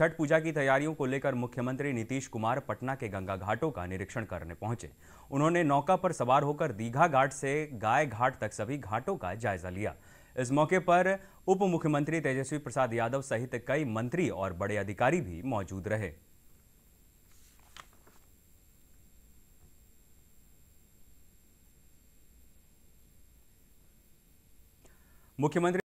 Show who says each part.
Speaker 1: छठ पूजा की तैयारियों को लेकर मुख्यमंत्री नीतीश कुमार पटना के गंगा घाटों का निरीक्षण करने पहुंचे उन्होंने नौका पर सवार होकर दीघा घाट से गाय घाट तक सभी घाटों का जायजा लिया इस मौके पर उप मुख्यमंत्री तेजस्वी प्रसाद यादव सहित कई मंत्री और बड़े अधिकारी भी मौजूद रहे
Speaker 2: मुख्यमंत्री